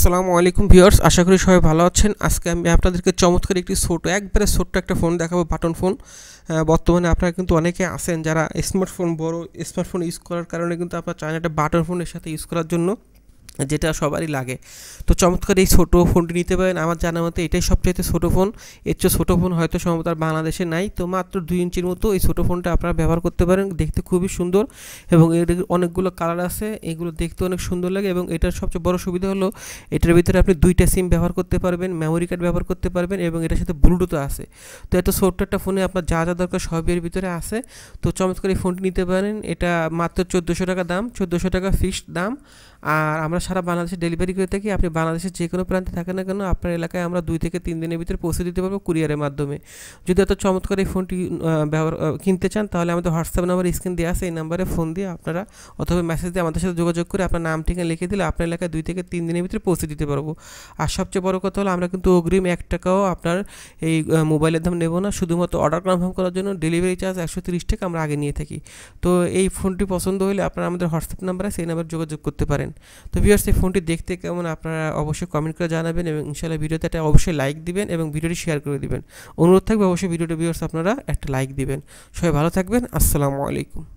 আসসালামু আলাইকুম ভিউয়ার্স আশা করি সবাই ভালো আছেন আজকে আমি আপনাদেরকে চমৎকার একটি ছোট একবারে ছোট্ট একটা ফোন দেখাবো বাটন ফোন বর্তমানে আপনারা কিন্তু অনেকে আছেন যারা স্মার্টফোন বড় স্মার্টফোন ইউজ করার কারণে কিন্তু আপনারা চান একটা বাটন ফোনের সাথে ইউজ করার জন্য যেটা সবারই লাগে তো চমৎকার এই ছোটো ফোনটি নিতে পারেন আমার জানা মতে এটাই সবচেয়ে ছোটো ফোন এর চেয়ে ছোটো ফোন হয়তো সম্ভবত আর বাংলাদেশে নাই তো মাত্র দুই ইঞ্চির মতো এই ছোটো ফোনটা আপনারা ব্যবহার করতে পারেন দেখতে খুবই সুন্দর এবং এর অনেকগুলো কালার আছে এগুলো দেখতে অনেক সুন্দর লাগে এবং এটার সবচেয়ে বড় সুবিধা হলো এটার ভিতরে আপনি দুইটা সিম ব্যবহার করতে পারবেন মেমোরি কার্ড ব্যবহার করতে পারবেন এবং এটার সাথে ব্লুটুথ আছে তো এত ছোট্ট একটা ফোনে আপনার যা যা দরকার সবই এর ভিতরে আছে তো চমৎকার এই ফোনটি নিতে পারেন এটা মাত্র চোদ্দোশো টাকা দাম চোদ্দোশো টাকা ফিক্সড দাম আর আমরা সারা বাংলাদেশে ডেলিভারি করে থাকি আপনি বাংলাদেশের যে কোনো প্রান্তে থাকেন না কেন আপনার এলাকায় আমরা দুই থেকে তিন দিনের ভিতরে পৌঁছে দিতে পারবো কুরিয়ারের মাধ্যমে যদি এত চমৎকার এই ফোনটি ব্যবহার কিনতে চান তাহলে আমাদের হোয়াটসঅ্যাপ নাম্বার স্ক্রিন দেওয়া আছে এই নাম্বারে ফোন দিয়ে আপনারা অথবা মেসেজ দিয়ে আমাদের সাথে যোগাযোগ করে আপনার নাম ঠিকানা লিখে দিলে আপনার এলাকায় দুই থেকে তিন দিনের ভিতরে পৌঁছে দিতে পারবো আর সবচেয়ে বড় কথা হলো আমরা কিন্তু অগ্রিম এক টাকাও আপনার এই মোবাইলের দাম নেব না শুধুমাত্র অর্ডার কনফার্ম করার জন্য ডেলিভারি চার্জ একশো তিরিশ টাকা আমরা আগে নিয়ে থাকি তো এই ফোনটি পছন্দ হলে আপনারা আমাদের হোয়াটসঅ্যাপ নাম্বার আছে এই নাম্বার যোগাযোগ করতে পারেন তো ভিউয়ার্স আসছে এই ফোনটি দেখতে কেমন আপনারা অবশ্যই কমেন্ট করে জানাবেন এবং ইনশাআল্লাহ ভিডিওতে একটা অবশ্যই লাইক দিবেন এবং ভিডিওটি শেয়ার করে দিবেন অনুরোধ থাকবে অবশ্যই ভিডিওটি ভিউয়ার্স আপনারা একটা লাইক দিবেন সবাই ভালো থাকবেন আসসালামু আলাইকুম